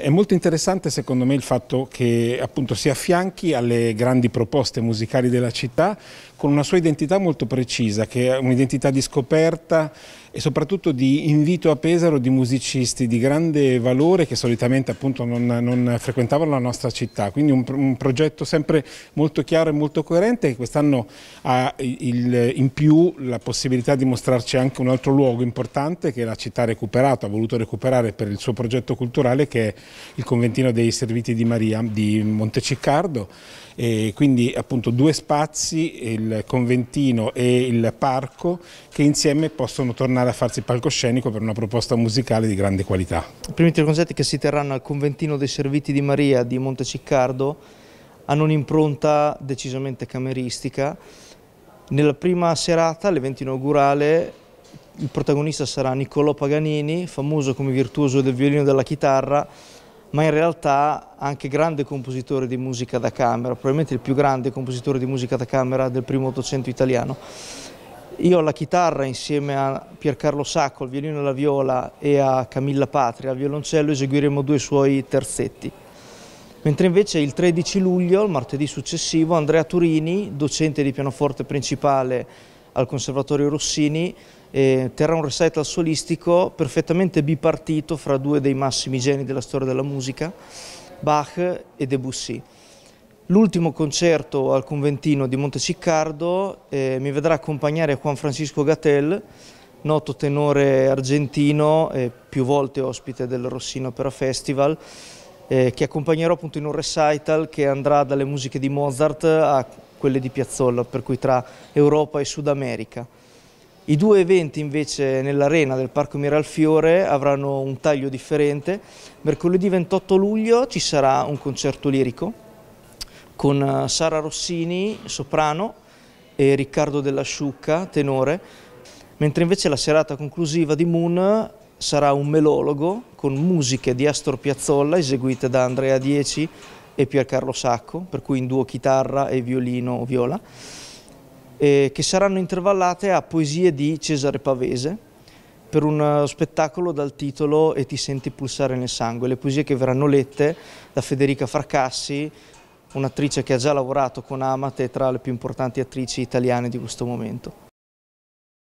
È molto interessante secondo me il fatto che appunto si affianchi alle grandi proposte musicali della città con una sua identità molto precisa, che è un'identità di scoperta e soprattutto di invito a Pesaro di musicisti di grande valore che solitamente appunto non, non frequentavano la nostra città. Quindi un, un, progetto sempre molto chiaro e molto coerente che quest'anno ha il, in più la possibilità di mostrarci anche un altro luogo importante che la città ha recuperato, ha voluto recuperare per il suo progetto culturale che è il conventino dei serviti di Maria di Monteciccardo e quindi appunto due spazi, il conventino e il parco che insieme possono tornare a farsi palcoscenico per una proposta musicale di grande qualità. I primi tre concerti che si terranno al conventino dei serviti di Maria di Monteciccardo hanno un'impronta decisamente cameristica. Nella prima serata, l'evento inaugurale, il protagonista sarà Niccolò Paganini, famoso come virtuoso del violino e della chitarra, ma in realtà anche grande compositore di musica da camera, probabilmente il più grande compositore di musica da camera del primo Ottocento italiano. Io alla chitarra insieme a Piercarlo Sacco, al violino e alla viola e a Camilla Patria, al violoncello, eseguiremo due suoi terzetti. Mentre invece il 13 luglio, il martedì successivo, Andrea Turini, docente di pianoforte principale al Conservatorio Rossini, eh, terrà un recital solistico perfettamente bipartito fra due dei massimi geni della storia della musica, Bach e Debussy. L'ultimo concerto al conventino di Monteciccardo eh, mi vedrà accompagnare Juan Francisco Gatel, noto tenore argentino, e più volte ospite del Rossino Opera Festival, eh, che accompagnerò appunto in un recital che andrà dalle musiche di Mozart a quelle di Piazzolla, per cui tra Europa e Sud America. I due eventi invece nell'arena del Parco Miralfiore avranno un taglio differente. Mercoledì 28 luglio ci sarà un concerto lirico con eh, Sara Rossini, soprano, e Riccardo Della Sciucca, tenore, mentre invece la serata conclusiva di Moon sarà un melologo con musiche di Astor Piazzolla eseguite da Andrea Dieci e Piercarlo Sacco, per cui in duo chitarra e violino o viola eh, che saranno intervallate a poesie di Cesare Pavese per uno eh, spettacolo dal titolo E ti senti pulsare nel sangue, le poesie che verranno lette da Federica Fracassi, un'attrice che ha già lavorato con Amate, tra le più importanti attrici italiane di questo momento.